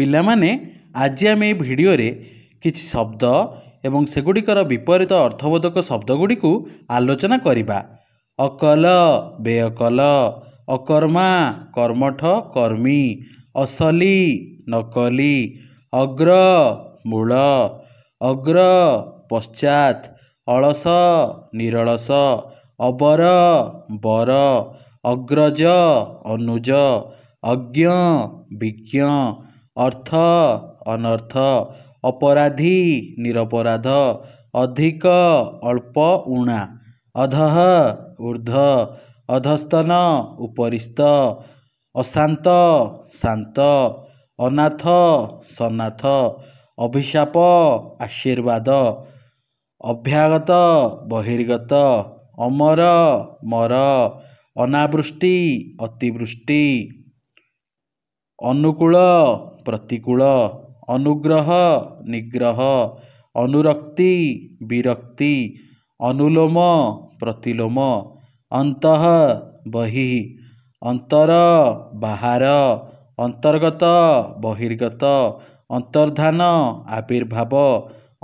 ପିଲାମାନେ ଆଜି ଆମେ ଏ ଭିଡ଼ିଓରେ କିଛି ଶବ୍ଦ ଏବଂ ସେଗୁଡ଼ିକର ବିପରୀତ ଅର୍ଥବୋଧକ ଶବ୍ଦଗୁଡ଼ିକୁ ଆଲୋଚନା କରିବା ଅକଲ ବେଅକଲ ଅକର୍ମା କର୍ମଠ କର୍ମୀ ଅସଲି ନକଲି ଅଗ୍ର ମୂଳ ଅଗ୍ର ପଶ୍ଚାତ ଅଳସ ନିରଳସ ଅବର ବର ଅଗ୍ରଜ ଅନୁଜ ଅଜ୍ଞ ବିଜ୍ଞ ଅର୍ଥ ଅନର୍ଥ ଅପରାଧୀ ନିରପରାଧ ଅଧିକ ଅଳ୍ପ ଉଣା ଅଧଃ ଉର୍ଦ୍ଧ ଅଧସ୍ତନ ଉପରିସ୍ତ ଅଶାନ୍ତ ଶାନ୍ତ ଅନାଥ ସନାଥ ଅଭିଶାପ ଆଶୀର୍ବାଦ ଅଭ୍ୟାଗତ ବହିର୍ଗତ ଅମର ମର ଅନାବୃଷ୍ଟି ଅତିବୃଷ୍ଟି ଅନୁକୂଳ ପ୍ରତିକୂଳ ଅନୁଗ୍ରହ ନିଗ୍ରହ ଅନୁରକ୍ତି ବିରକ୍ତି ଅନୁଲୋମ ପ୍ରତିଲୋମ ଅନ୍ତଃ ବହି ଅନ୍ତର ବାହାର ଅନ୍ତର୍ଗତ ବହିର୍ଗତ ଅନ୍ତର୍ଦ୍ଧାନ ଆବିର୍ଭାବ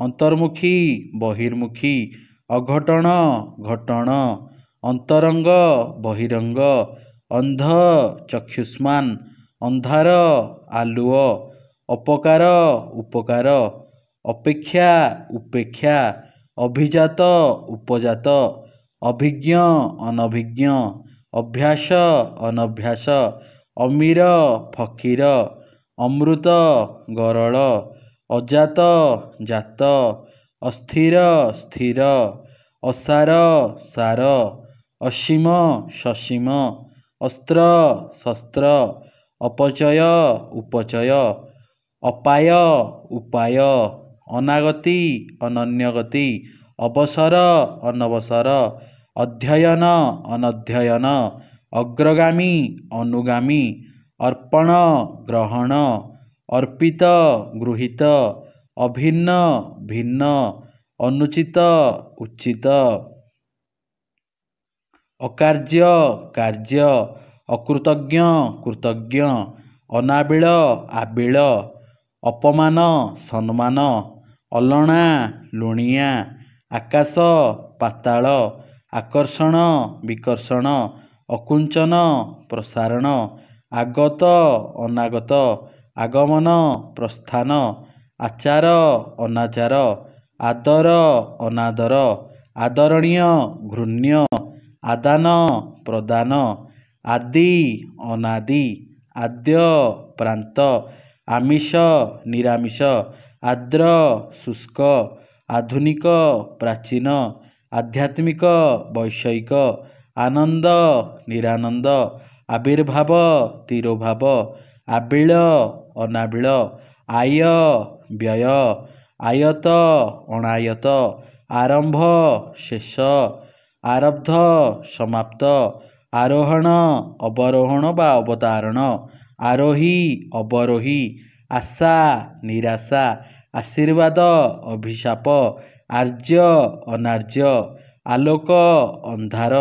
ଅନ୍ତର୍ମୁଖୀ ବହିର୍ମୁଖୀ ଅଘଟଣ ଘଟଣ ଅନ୍ତରଙ୍ଗ ବହିରଙ୍ଗ ଅନ୍ଧ ଚକ୍ଷୁଷ୍ମାନ ଅନ୍ଧାର ଆଲୁଅ ଅପକାର ଉପକାର ଅପେକ୍ଷା ଉପେକ୍ଷା ଅଭିଜାତ ଉପଜାତ ଅଭିଜ୍ଞ ଅନଭିଜ୍ଞ ଅଭ୍ୟାସ ଅନଭ୍ୟାସ ଅମୀର ଫକୀର ଅମୃତ ଗରଳ ଅଜାତ ଜାତ ଅସ୍ଥିର ସ୍ଥିର ଅସାର ସାର ଅସୀମ ସସୀମ ଅସ୍ତ୍ର ଶସ୍ତ୍ର ଅପଚୟ ଉପଚୟ ଅପାୟ ଉପାୟ ଅନାଗତି ଅନନ୍ୟଗତି ଅବସର ଅନବସର ଅଧ୍ୟୟନ ଅନଧ୍ୟୟନ ଅଗ୍ରଗାମୀ ଅନୁଗାମୀ ଅର୍ପଣ ଗ୍ରହଣ ଅର୍ପିତ ଗୃହୀତ ଅଭିନ୍ନ ଭିନ୍ନ ଅନୁଚିତ ଉଚିତ ଅକାର୍ଯ୍ୟ କାର୍ଯ୍ୟ ଅକୃତଜ୍ଞ କୃତଜ୍ଞ ଅନାବିଳ ଆବିଳ ଅପମାନ ସମ୍ମାନ ଅଲଣା ଲୁଣିଆ ଆକାଶ ପାତାଳ ଆକର୍ଷଣ ବିକର୍ଷଣ ଅକୁଞ୍ଚନ ପ୍ରସାରଣ ଆଗତ ଅନାଗତ ଆଗମନ ପ୍ରସ୍ଥାନ ଆଚାର ଅନାଚାର ଆଦର ଅନାଦର ଆଦରଣୀୟ ଘୃଣ୍ୟ ଆଦାନ ପ୍ରଦାନ ଆଦି ଅନାଦି ଆଦ୍ୟ ପ୍ରାନ୍ତ ଆମିଷ ନିରାମିଷ ଆଦ୍ର ଶୁଷ୍କ ଆଧୁନିକ ପ୍ରାଚୀନ ଆଧ୍ୟାତ୍ମିକ ବୈଷୟିକ ଆନନ୍ଦ ନିରାନନ୍ଦ ଆବିର୍ଭାବ ତିରୋଭାବ ଆବିଳ ଅନାବିଳ ଆୟ ବ୍ୟୟ ଆୟତ ଅଣାୟତ ଆରମ୍ଭ ଶେଷ ଆରବ୍ଧ ସମାପ୍ତ ଆରୋହଣ ଅବରୋହଣ ବା ଅବତାରଣ ଆରୋହୀ ଅବରୋହୀ ଆଶା ନିରାଶା ଆଶୀର୍ବାଦ ଅଭିଶାପ ଆର୍ଯ୍ୟ ଅନାର୍ଯ୍ୟ ଆଲୋକ ଅନ୍ଧାର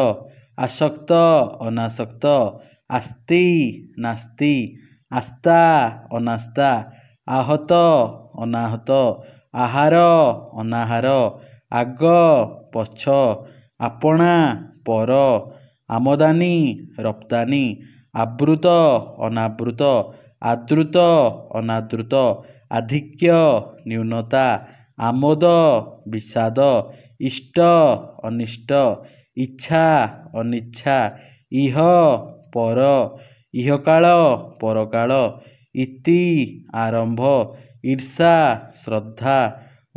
ଆସକ୍ତ ଅନାସକ୍ତ ଆସ୍ତି ନାସ୍ତି ଆସ୍ଥା ଅନାସ୍ଥା ଆହତ ଅନାହତ ଆହାର ଅନାହାର ଆଗ ପଛ ଆପଣା ପର ଆମଦାନୀ ରପ୍ତାନୀ ଆବୃତ ଅନାବୃତ ଆଦୃତ ଅନାଦୃତ ଆଧିକ୍ୟ ନ୍ୟୁନତା ଆମୋଦ ବିଷାଦ ଇଷ୍ଟ ଅନିଷ୍ଟ ଇଚ୍ଛା ଅନିଚ୍ଛା ଇହ ପର ଇହକାଳ ପରକାଳ ଇତି ଆରମ୍ଭ ଇର୍ଷା ଶ୍ରଦ୍ଧା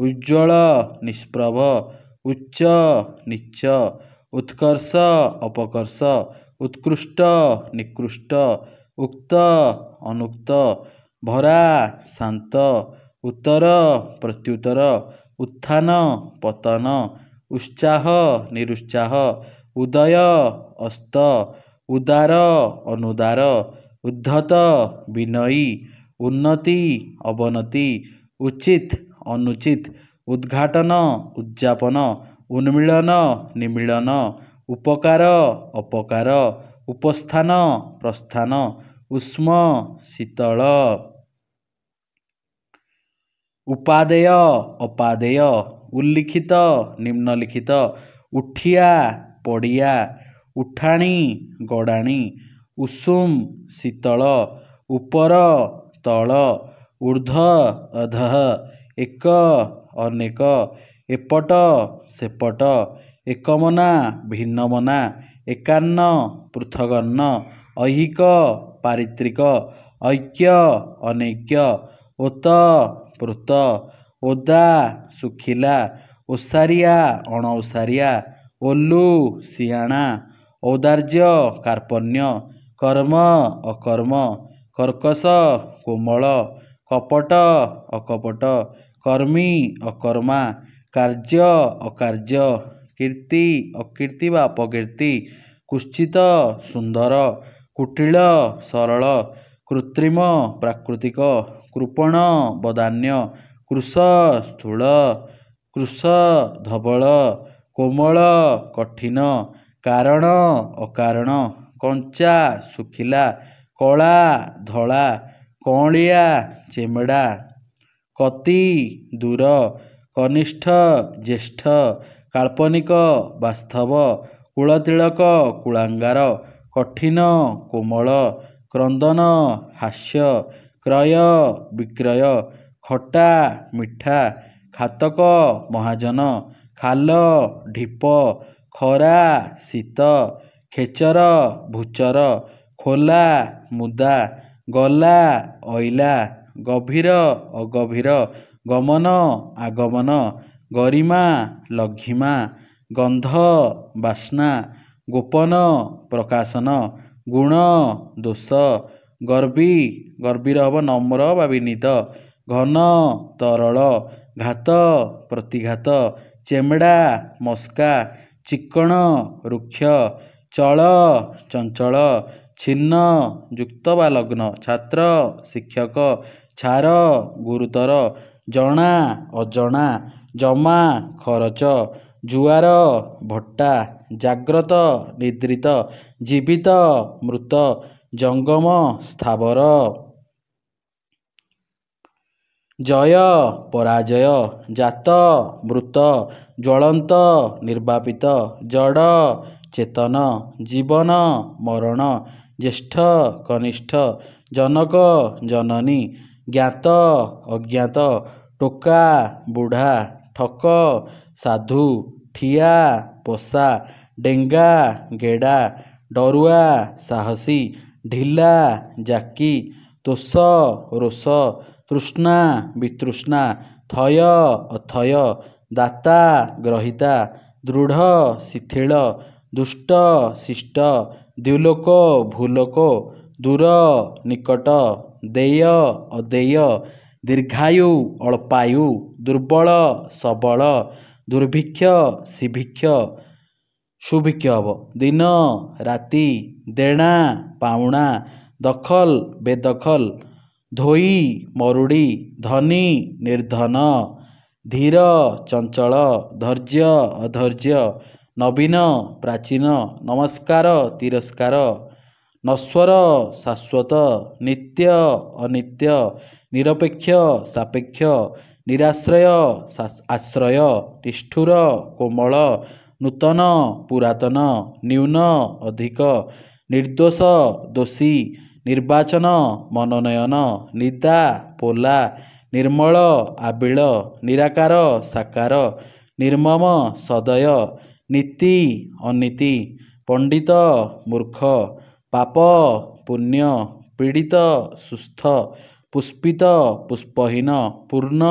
ଉଜ୍ଜ୍ୱଳ ନିଷ୍ପ୍ରଭ ଉଚ୍ଚ ନିଚ उत्कर्ष अपकर्ष उत्कृष्ट निकृष्ट उक्त अनुक्त भरा शान्त उत्तर प्रत्युत्तर उत्थान पतन उत्साह निरुत्साह उदय अस्त उदार अनुदार उद्धत विनयी उन्नति अवनति उचित अनुचित उद्घाटन उद्यापन ଉନ୍ମିଳନ ନିମିଳନ ଉପକାର ଅପକାର ଉପସ୍ଥାନ ପ୍ରସ୍ଥାନ ଉଷ୍ମ ଶୀତଳ ଉପାଦେୟ ଅପାଦେୟ ଉଲ୍ଲିଖିତ ନିମ୍ନଲିଖିତ ଉଠିଆ ପଡ଼ିଆ ଉଠାଣି ଗଡ଼ାଣି ଉଷୁମ ଶୀତଳ ଉପର ତଳ ଉର୍ଦ୍ଧ ଅଧ ଏକ ଅନେକ ଏପଟ ସେପଟ ଏକମନା ଭିନ୍ନମନା ଏକାନ୍ନ ପୃଥଗନ୍ନ ଐହିକ ପାରିତ୍ରିକ ଐକ୍ୟ ଅନୈକ୍ୟ ଓତ ପୃତ ଓଦା ଶୁଖିଲା ଓସାରିଆ ଅଣଓସାରିଆ ଓଲୁ ସିଆଣା ଔଦାର୍ଯ୍ୟ କାର୍ପଣ୍ୟ କର୍ମ ଅକର୍ମ କର୍କସ କୋମଳ କପଟ ଅକପଟ କର୍ମୀ ଅକର୍ମା କାର୍ଯ୍ୟ ଅକାର୍ଯ୍ୟ କୀର୍ତ୍ତି ଅକୀର୍ତ୍ତି ବା ଅପକୀର୍ତ୍ତି କୁଶ୍ଚିତ ସୁନ୍ଦର କୁଟିଳ ସରଳ କୃତ୍ରିମ ପ୍ରାକୃତିକ କୃପଣ ବଦାନ୍ୟ କୃଷ ସ୍ଥୂଳ କୃଷ ଧବଳ କୋମଳ କଠିନ କାରଣ ଅକାରଣ କଞ୍ଚା ଶୁଖିଲା କଳା ଧଳା କଅଁଳିଆ ଚେମେଡ଼ା କତି ଦୂର କନିଷ୍ଠ ଜ୍ୟେଷ୍ଠ କାଳ୍ପନିକ ବାସ୍ତବ କୁଳତିଳକ କୁଳାଙ୍ଗାର କଠିନ କୋମଳ କ୍ରନ୍ଦନ ହାସ୍ୟ କ୍ରୟ ବିକ୍ରୟ ଖଟା ମିଠା ଖାତକ ମହାଜନ ଖାଲ ଢିପ ଖରା ଶୀତ ଖେଚର ଭୁଚର ଖୋଲା ମୁଦା ଗଲା ଅଇଲା ଗଭୀର ଅଗଭୀର ଗମନ ଆଗମନ ଗରିମା ଲଘିମା ଗନ୍ଧ ବାସ୍ନା ଗୋପନ ପ୍ରକାଶନ ଗୁଣ ଦୋଷ ଗର୍ବୀ ଗର୍ବୀର ହେବ ନମ୍ର ବା ବିନୀତ ଘନ ତରଳ ଘାତ ପ୍ରତିଘାତ ଚେମଡ଼ା ମସ୍କା ଚିକ୍କଣ ରୁକ୍ଷ ଚଳ ଚଞ୍ଚଳ ଛିନ୍ନ ଯୁକ୍ତ ବା ଲଗ୍ନ ଛାତ୍ର ଶିକ୍ଷକ ଛାର ଗୁରୁତର ଜଣା ଅଜଣା ଜମା ଖରଚ ଜୁଆର ଭଟ୍ଟା ଜାଗ୍ରତ ନିଦ୍ରିତ ଜୀବିତ ମୃତ ଜଙ୍ଗମ ସ୍ଥାବର ଜୟ ପରାଜୟ ଜାତ ମୃତ ଜ୍ୱଳନ୍ତ ନିର୍ବାପିତ ଜଡ଼ ଚେତନ ଜୀବନ ମରଣ ଜ୍ୟେଷ୍ଠ କନିଷ୍ଠ ଜନକ ଜନନୀ ज्ञात अज्ञात टोका बुढ़ा ठक साधु ठिया पोसा डेंगा गेड़ा डरुआ साहसी ढिला जाकी तोष रोष तृष्णा वितृष्णा थय अथय दाता ग्रहिता दृढ़ शिथिल दुष्ट शिष्ट द्युलोक भूलोक दूर निकट ଦେୟ ଅଦେୟ ଦୀର୍ଘାୟୁ ଅଳ୍ପାୟୁ ଦୁର୍ବଳ ସବଳ ଦୁର୍ଭିକ୍ଷ ଶିଭିକ୍ଷ ସୁଭିକ୍ଷ ହେବ ଦିନ ରାତି ଦେଣା ପାଉଣା ଦଖଲ ବେଦଖଲ ଧୋଇ ମରୁଡ଼ି ଧନୀ ନିର୍ଦ୍ଧନ ଧୀର ଚଞ୍ଚଳ ଧୈର୍ଯ୍ୟ ଅଧୈର୍ଯ୍ୟ ନବୀନ ପ୍ରାଚୀନ ନମସ୍କାର ତିରସ୍କାର ନଶ୍ୱର ଶାଶ୍ୱତ ନିତ୍ୟ ଅନିତ୍ୟ ନିରପେକ୍ଷ ସାପେକ୍ଷ ନିରାଶ୍ରୟ ଆଶ୍ରୟ ନିଷ୍ଠୁର କୋମଳ ନୂତନ ପୁରାତନ ନ୍ୟୁନ ଅଧିକ ନିର୍ଦ୍ଦୋଷ ଦୋଷୀ ନିର୍ବାଚନ ମନୋନୟନ ନିଦା ପୋଲା ନିର୍ମଳ ଆବିଳ ନିରାକାର ସାକାର ନିର୍ମମ ସଦୟ ନୀତି ଅନୀତି ପଣ୍ଡିତ ମୂର୍ଖ ପାପ ପୁଣ୍ୟ ପୀଡ଼ିତ ସୁସ୍ଥ ପୁଷ୍ପିତ ପୁଷ୍ପହୀନ ପୂର୍ଣ୍ଣ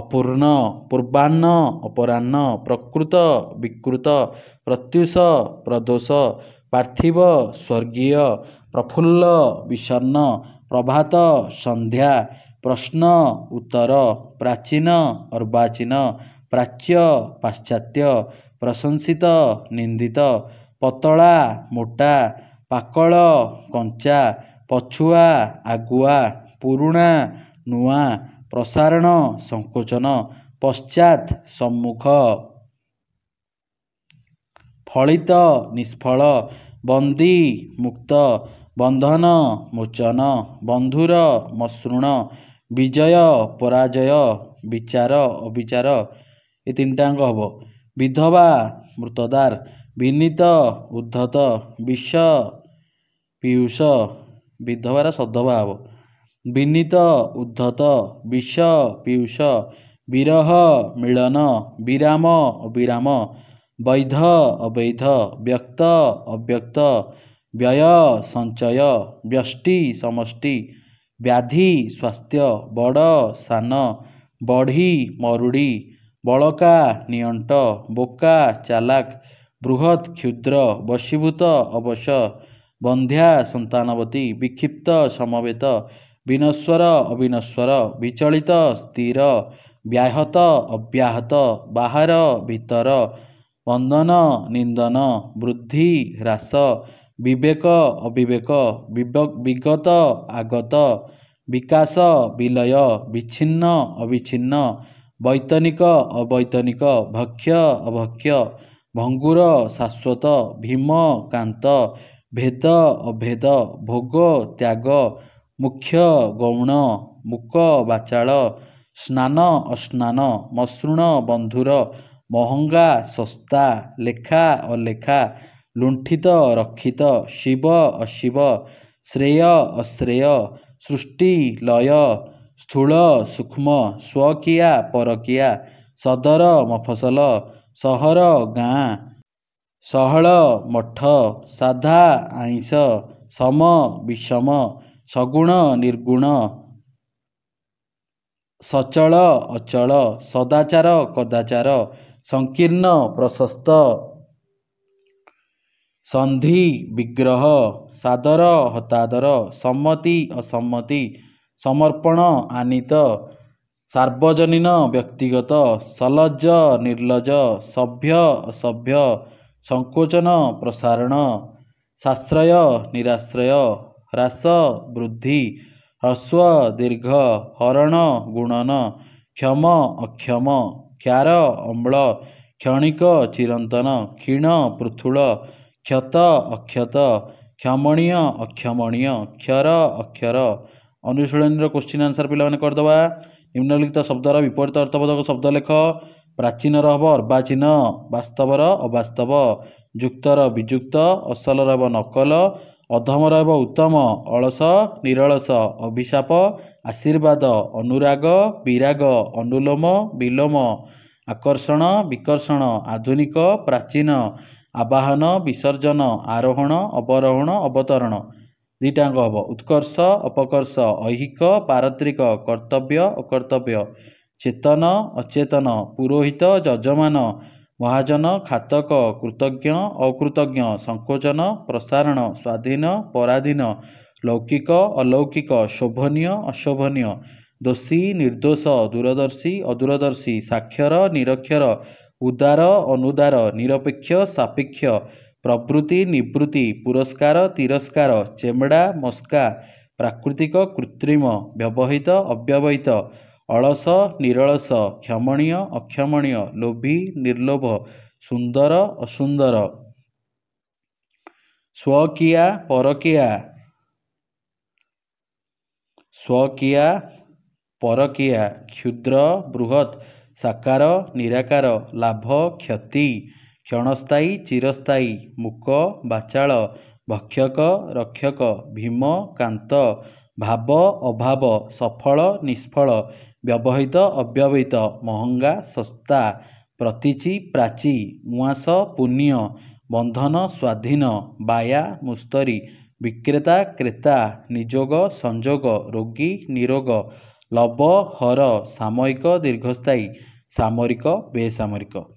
ଅପୂର୍ଣ୍ଣ ପୂର୍ବାହ୍ନ ଅପରାହ୍ନ ପ୍ରକୃତ ବିକୃତ ପ୍ରତ୍ୟୁଷ ପ୍ରଦୋଷ ପାର୍ଥିବ ସ୍ୱର୍ଗୀୟ ପ୍ରଫୁଲ୍ଲ ବିଷର୍ଣ୍ଣ ପ୍ରଭାତ ସନ୍ଧ୍ୟା ପ୍ରଶ୍ନ ଉତ୍ତର ପ୍ରାଚୀନ ଅର୍ବାଚୀନ ପ୍ରାଚ୍ୟ ପାଶ୍ଚାତ୍ୟ ପ୍ରଶଂସିତ ନିନ୍ଦିତ ପତଳା ମୋଟା ପାକଳ କଞ୍ଚା ପଛୁଆ ଆଗୁଆ ପୁରୁଣା ନୂଆ ପ୍ରସାରଣ ସଙ୍କୋଚନ ପଶ୍ଚାତ୍ ସମ୍ମୁଖ ଫଳିତ ନିଷ୍ଫଳ ବନ୍ଦୀ ମୁକ୍ତ ବନ୍ଧନ ମୋଚନ ବନ୍ଧୁର ମସୃଣ ବିଜୟ ପରାଜୟ ବିଚାର ଅବିଚାର ଏ ତିନିଟା ଅଙ୍ଗ ହେବ ବିଧବା ମୃତଦାର ବିନୀତ ଉଦ୍ଧତ ବିଷ ପିୟୁଷ ବିଧବାର ସଦ୍ଭାବ ବିନୀତ ଉଦ୍ଧତ ବିଷ ପିୟୁଷ ବିରହ ମିଳନ ବିରାମ ବିରାମ ବୈଧ ଅବୈଧ ବ୍ୟକ୍ତ ଅବ୍ୟକ୍ତ ବ୍ୟୟ ସଞ୍ଚୟ ବ୍ୟଷ୍ଟି ସମଷ୍ଟି ବ୍ୟାଧି ସ୍ୱାସ୍ଥ୍ୟ ବଡ଼ ସାନ ବଢ଼ି ମରୁଡ଼ି ବଳକା ନିଅଣ୍ଟ ବୋକା ଚାଲାକ୍ ବୃହତ୍ କ୍ଷୁଦ୍ର ବଶୀଭୂତ ଅବଶ୍ୟ ବନ୍ଧ୍ୟା ସନ୍ତାନବତୀ ବିକ୍ଷିପ୍ତ ସମବେତ ବିନଶ୍ୱର ଅବିନଶ୍ୱର ବିଚଳିତ ସ୍ଥିର ବ୍ୟାହତ ଅବ୍ୟାହତ ବାହାର ଭିତର ବନ୍ଦନ ନିନ୍ଦନ ବୃଦ୍ଧି ହ୍ରାସ ବିବେକ ଅବିବେକ ବିଗତ ଆଗତ ବିକାଶ ବିଲୟ ବିଚ୍ଛିନ୍ନ ଅବିଚ୍ଛିନ୍ନ ବୈତନିକ ଅବୈତନିକ ଭକ୍ଷ୍ୟ ଅଭକ୍ଷ୍ୟ ଭଙ୍ଗୁର ଶାଶ୍ୱତ ଭୀମକାନ୍ତ ଭେଦ ଅଭେଦ ଭୋଗ ତ୍ୟାଗ ମୁଖ୍ୟ ଗୌଣ ମୁକ ବାଚାଳ ସ୍ନାନ ଅସ୍ନାନ ମସୃଣ ବନ୍ଧୁର ମହଙ୍ଗା ଶସ୍ତା ଲେଖା ଅଲେଖା ଲୁଣ୍ଠିତ ରକ୍ଷିତ ଶିବ ଅଶିବ ଶ୍ରେୟ ଅଶ୍ରେୟ ସୃଷ୍ଟି ଲୟ ସ୍ଥୂଳ ସୂକ୍ଷ୍ମ ସ୍ୱକିଆ ପରକିଆ ସଦର ମଫସଲ ସହର ଗାଁ ସହଳ ମଠ ସାଧା ଆଇଁଷ ସମ ବିଷମ ସଗୁଣ ନିର୍ଗୁଣ ସଚଳ ଅଚଳ ସଦାଚାର କଦାଚାର ସଂକୀର୍ଣ୍ଣ ପ୍ରଶସ୍ତ ସନ୍ଧି ବିଗ୍ରହ ସାଦର ହତାଦର ସମ୍ମତି ଅସମ୍ମତି ସମର୍ପଣ ଆନିତ ସାର୍ବଜନୀନ ବ୍ୟକ୍ତିଗତ ସଲଜ ନିର୍ଲଜ ସଭ୍ୟ ଅସଭ୍ୟ ସଂକୋଚନ ପ୍ରସାରଣ ସାଶ୍ରୟ ନିରାଶ୍ରୟ ହ୍ରାସ ବୃଦ୍ଧି ହ୍ରସ୍ୱ ଦୀର୍ଘ ହରଣ ଗୁଣନ କ୍ଷମ ଅକ୍ଷମ କ୍ଷାର ଅମ୍ଳ କ୍ଷଣିକ ଚିରନ୍ତନ କ୍ଷୀଣ ପୃଥୁଳ କ୍ଷତ ଅକ୍ଷତ କ୍ଷମଣୀୟ ଅକ୍ଷମଣୀୟ କ୍ଷର ଅକ୍ଷର ଅନୁଶୀଳନୀର କୋଶ୍ଚିନ୍ ଆନ୍ସର ପିଲାମାନେ କରିଦେବା ନିମ୍ନଲିଖିତ ଶବ୍ଦର ବିପରୀତ ଅର୍ଥବୋଧକ ଶବ୍ଦ ଲେଖ ପ୍ରାଚୀନର ହେବ ଅର୍ବାଚୀନ ବାସ୍ତବର ଅବାସ୍ତବ ଯୁକ୍ତର ବିଯୁକ୍ତ ଅସଲର ହେବ ନକଲ ଅଧମର ହେବ ଉତ୍ତମ ଅଳସ ନିରଳସ ଅଭିଶାପ ଆଶୀର୍ବାଦ ଅନୁରାଗ ବିରାଗ ଅନୁଲୋମ ବିଲୋମ ଆକର୍ଷଣ ବିକର୍ଷଣ ଆଧୁନିକ ପ୍ରାଚୀନ ଆବାହନ ବିସର୍ଜନ ଆରୋହଣ ଅବରୋହଣ ଅବତରଣ ଦୁଇଟାଙ୍କ ହେବ ଉତ୍କର୍ଷ ଅପକର୍ଷ ଐହିକ ପାରତ୍ରିକ କର୍ତ୍ତବ୍ୟ ଅକର୍ତ୍ତବ୍ୟ ଚେତନ ଅଚେତନ ପୁରୋହିତ ଯଜମାନ ମହାଜନ ଖାତକ କୃତଜ୍ଞ ଅକୃତଜ୍ଞ ସଙ୍କୋଚନ ପ୍ରସାରଣ ସ୍ୱାଧୀନ ପରାଧୀନ ଲୌକିକ ଅଲୌକିକ ଶୋଭନୀୟ ଅଶୋଭନୀୟ ଦୋଷୀ ନିର୍ଦ୍ଦୋଷ ଦୂରଦର୍ଶୀ ଅଦୂରଦର୍ଶୀ ସାକ୍ଷର ନିରକ୍ଷର ଉଦାର ଅନୁଦାର ନିରପେକ୍ଷ ସାପେକ୍ଷ ପ୍ରଭୃତି ନିବୃତ୍ତି ପୁରସ୍କାର ତିରସ୍କାର ଚେମଡ଼ା ମସ୍କା ପ୍ରାକୃତିକ କୃତ୍ରିମ ବ୍ୟବହିତ ଅବ୍ୟବହିତ ଅଳସ ନିରଳସ କ୍ଷମଣୀୟ ଅକ୍ଷମଣୀୟ ଲୋଭୀ ନିର୍ଲୋଭ ସୁନ୍ଦର ଅସୁନ୍ଦର ସ୍ୱକିଆ ପରକିଆ ସ୍ୱକିଆ ପରକିଆ କ୍ଷୁଦ୍ର ବୃହତ୍ ସାକାର ନିରାକାର ଲାଭ କ୍ଷତି କ୍ଷଣସ୍ଥାୟୀ ଚିରସ୍ଥାୟୀ ମୁକ ବାଚାଳ ଭକ୍ଷକ ରକ୍ଷକ ଭୀମ କାନ୍ତ ଭାବ ଅଭାବ ସଫଳ ନିଷ୍ଫଳ ବ୍ୟବହୃତ ଅବ୍ୟବହୃତ ମହଙ୍ଗା ଶସ୍ତା ପ୍ରତିଚି ପ୍ରାଚୀ ମୁଆଁସ ପୁଣ୍ୟ ବନ୍ଧନ ସ୍ୱାଧୀନ ବାୟା ମୁସ୍ତରୀ ବିକ୍ରେତା କ୍ରେତା ନିଯୋଗ ସଂଯୋଗ ରୋଗୀ ନିରୋଗ ଲବ ହର ସାମୟିକ ଦୀର୍ଘସ୍ଥାୟୀ ସାମରିକ ବେସାମରିକ